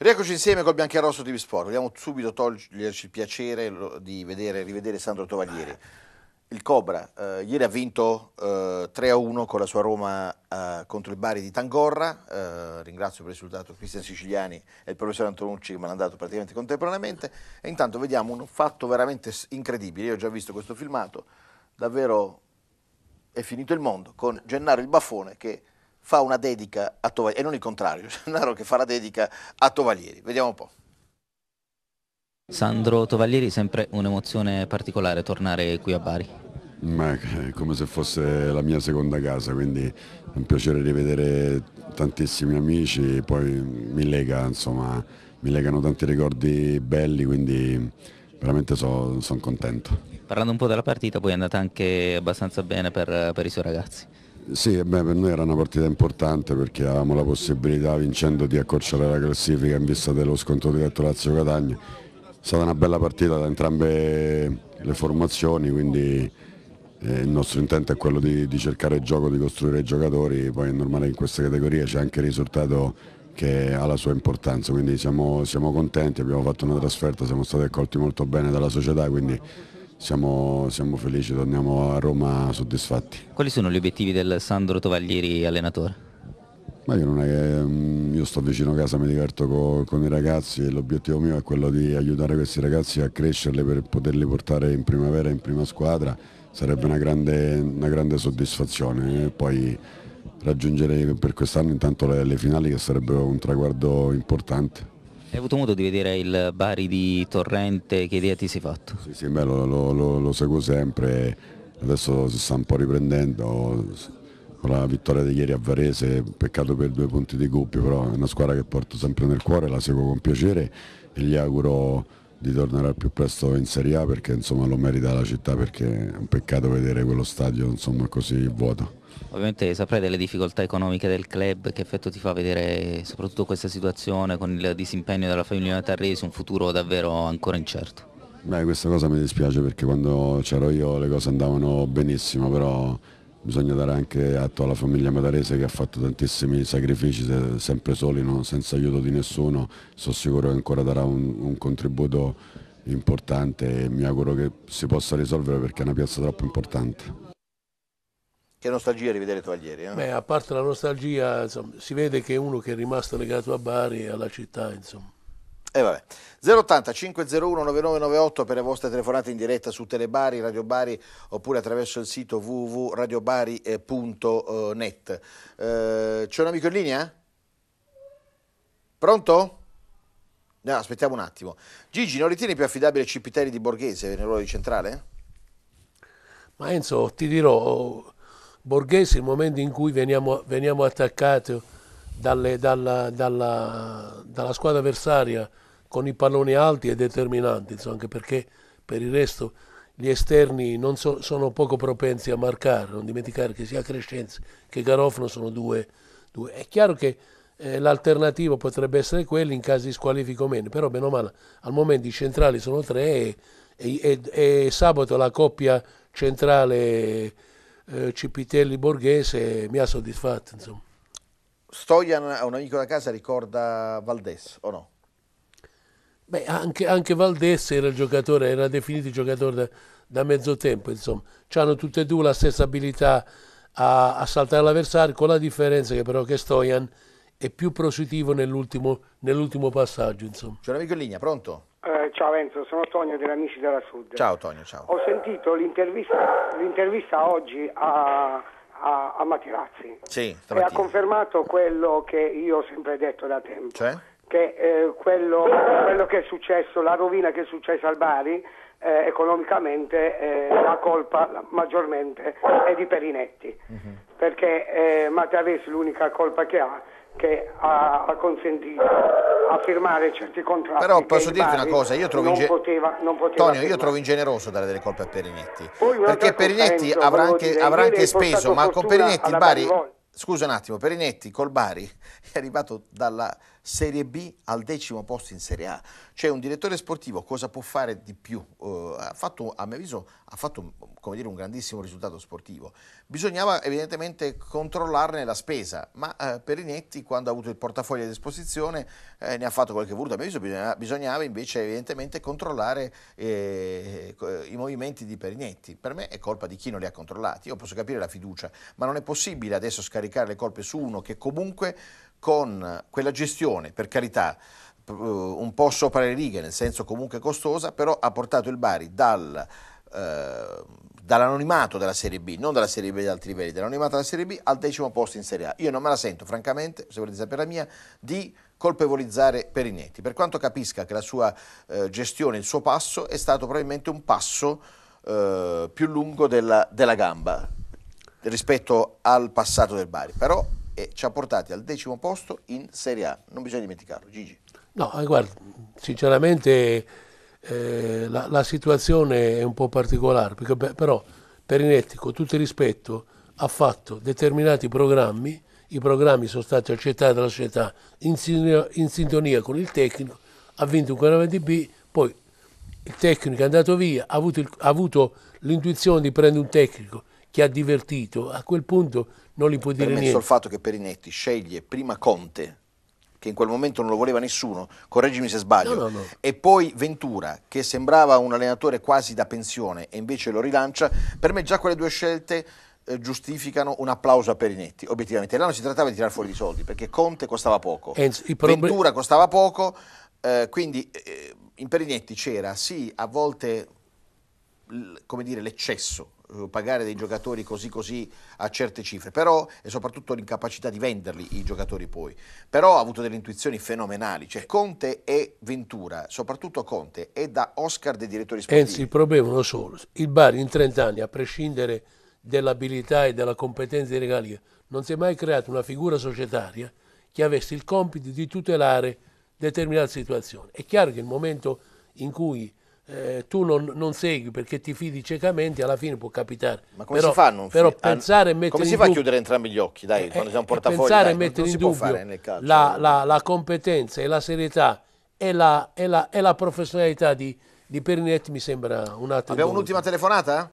Rieccoci insieme col Biancherosso TV Sport. Vogliamo subito toglierci il piacere di vedere, rivedere Sandro Tovaglieri. Il Cobra eh, ieri ha vinto eh, 3-1 con la sua Roma eh, contro il Bari di Tangorra. Eh, ringrazio per il risultato Cristian Siciliani e il professor Antonucci che me l'hanno dato praticamente contemporaneamente. E intanto vediamo un fatto veramente incredibile. Io ho già visto questo filmato. Davvero è finito il mondo con Gennaro il Baffone che fa una dedica a Tovaglieri, e non il contrario, Gennaro che fa la dedica a Tovaglieri. Vediamo un po'. Sandro Tovaglieri, sempre un'emozione particolare tornare qui a Bari. Ma è come se fosse la mia seconda casa, quindi è un piacere rivedere tantissimi amici, poi mi lega, insomma, mi legano tanti ricordi belli, quindi veramente sono contento. Parlando un po' della partita, poi è andata anche abbastanza bene per, per i suoi ragazzi. Sì, beh, per noi era una partita importante perché avevamo la possibilità vincendo di accorciare la classifica in vista dello scontro diretto Lazio-Catania. È stata una bella partita da entrambe le formazioni, quindi eh, il nostro intento è quello di, di cercare il gioco, di costruire i giocatori, poi è normale che in questa categoria c'è anche il risultato che ha la sua importanza, quindi siamo, siamo contenti, abbiamo fatto una trasferta, siamo stati accolti molto bene dalla società, quindi siamo, siamo, felici, torniamo a Roma soddisfatti. Quali sono gli obiettivi del Sandro Tovaglieri allenatore? Ma io, che, mm, io sto vicino a casa, mi diverto co, con i ragazzi e l'obiettivo mio è quello di aiutare questi ragazzi a crescerli per poterli portare in primavera in prima squadra, sarebbe una grande, una grande soddisfazione. E poi raggiungere per quest'anno intanto le, le finali che sarebbe un traguardo importante. Hai avuto modo di vedere il Bari di Torrente, che idea ti sei fatto? Sì, sì, beh, lo, lo, lo, lo seguo sempre, adesso si sta un po' riprendendo con la vittoria di ieri a Varese, peccato per due punti di coppia, però è una squadra che porto sempre nel cuore, la seguo con piacere e gli auguro di tornare al più presto in Serie A perché insomma, lo merita la città perché è un peccato vedere quello stadio insomma, così vuoto. Ovviamente saprei delle difficoltà economiche del club, che effetto ti fa vedere soprattutto questa situazione con il disimpegno della famiglia Tarresi, un futuro davvero ancora incerto. Beh, questa cosa mi dispiace perché quando c'ero io le cose andavano benissimo, però bisogna dare anche atto alla famiglia madarese che ha fatto tantissimi sacrifici, sempre soli, no? senza aiuto di nessuno, sono sicuro che ancora darà un, un contributo importante e mi auguro che si possa risolvere perché è una piazza troppo importante. Che nostalgia rivedere Toglieri. Eh? Beh, a parte la nostalgia, insomma, si vede che è uno che è rimasto legato a Bari e alla città. Insomma eh, vabbè. 080 501 9998 per le vostre telefonate in diretta su Telebari, Radio Bari oppure attraverso il sito www.radiobari.net. Eh, c'è un amico in linea? Pronto? No, aspettiamo un attimo. Gigi, non ritieni più affidabile Cipitelli di Borghese nel ruolo di centrale? Ma Enzo, ti dirò, Borghese, il momento in cui veniamo, veniamo attaccati dalle, dalla, dalla, dalla squadra avversaria, con i palloni alti è determinante, insomma, anche perché per il resto gli esterni so, sono poco propensi a marcare, non dimenticare che sia Crescenzi che Garofano sono due, due. È chiaro che eh, l'alternativa potrebbe essere quella in caso di squalifico meno, però bene o male al momento i centrali sono tre e, e, e, e sabato la coppia centrale eh, Cipitelli-Borghese mi ha soddisfatto. Insomma. Stoian, un amico da casa, ricorda Valdés o no? Beh, anche, anche Valdesse era, giocatore, era definito giocatore da, da mezzo tempo, insomma. Hanno tutte e due la stessa abilità a, a saltare l'avversario, con la differenza che però che Stojan è più positivo nell'ultimo, nell'ultimo passaggio. Insomma. C'è un amico in linea, pronto? Eh, ciao Enzo, sono Tonio degli Amici della Sud. Ciao Tonio, ciao. Ho sentito l'intervista, l'intervista oggi a, a, a Materazzi. Sì, E ha confermato quello che io ho sempre detto da tempo. Cioè? che eh, quello, quello, che è successo, la rovina che è successa al Bari, eh, economicamente eh, la colpa maggiormente è di Perinetti, uh-huh. perché eh, Matavesi l'unica colpa che ha che ha, ha consentito a firmare certi contratti. Però posso dirti una cosa, io trovo, inge- poteva, poteva Tonio, io trovo ingeneroso dare delle colpe a Perinetti, perché Perinetti avrà anche, avrà anche speso, ma con Perinetti Bari... Rivolta. Scusa un attimo, Perinetti col Bari è arrivato dalla Serie B al decimo posto in Serie A. Cioè un direttore sportivo cosa può fare di più? Uh, ha fatto, a mio avviso, ha fatto come dire, un grandissimo risultato sportivo. Bisognava evidentemente controllarne la spesa, ma uh, Perinetti quando ha avuto il portafoglio a disposizione eh, ne ha fatto quel che ha voluto. A mio avviso bisognava, bisognava invece evidentemente controllare eh, i movimenti di Perinetti. Per me è colpa di chi non li ha controllati. Io posso capire la fiducia, ma non è possibile adesso scaricare scaricare le colpe su uno che comunque con quella gestione, per carità, eh, un po' sopra le righe, nel senso comunque costosa, però ha portato il Bari dal, eh, dall'anonimato della Serie B, non dalla Serie B ad altri livelli, dall'anonimato della Serie B al decimo posto in Serie A. Io non me la sento, francamente, se volete sapere la mia, di colpevolizzare Perinetti. Per quanto capisca che la sua eh, gestione, il suo passo è stato probabilmente un passo eh, più lungo della, della gamba rispetto al passato del Bari, però eh, ci ha portati al decimo posto in Serie A, non bisogna dimenticarlo. Gigi. No, eh, guarda, sinceramente eh, la, la, situazione è un po' particolare, perché, però Perinetti, con tutto il rispetto, ha fatto determinati programmi, i programmi sono stati accettati dalla società in, in sintonia con il tecnico, ha vinto un 40 B, poi il tecnico è andato via, ha avuto l'intuizione di prendere un tecnico che ha divertito, a quel punto non li può dire Permesso niente. il fatto che Perinetti sceglie prima Conte, che in quel momento non lo voleva nessuno, correggimi se sbaglio, no, no, no. e poi Ventura, che sembrava un allenatore quasi da pensione e invece lo rilancia, per me già quelle due scelte eh, giustificano un applauso a Perinetti, obiettivamente. Là non si trattava di tirare fuori i soldi, perché Conte costava poco, Enzo, eh, Ventura costava poco, eh, quindi eh, in Perinetti c'era sì a volte come dire, l'eccesso eh, pagare dei giocatori così così a certe cifre, però e soprattutto l'incapacità di venderli i giocatori poi. Però ha avuto delle intuizioni fenomenali, cioè Conte e Ventura, soprattutto Conte è da Oscar dei direttori sportivi. Enzi, il problema è uno solo, il Bari in 30 anni, a prescindere dell'abilità e della competenza di Regalia, non si è mai creata una figura societaria che avesse il compito di tutelare determinate situazioni. È chiaro che il momento in cui eh, tu non, non, segui perché ti fidi ciecamente, alla fine può capitare. Ma come però, si fa non però pensare a, e mettere Come si fa a chiudere entrambi gli occhi? Dai, eh, quando c'è eh, un eh, portafoglio. Pensare dai, e mettere in dubbio la, eh. la, la, competenza e la serietà e la, e la e professionalità di, di Perinetti mi sembra un attimo. Abbiamo un'ultima telefonata?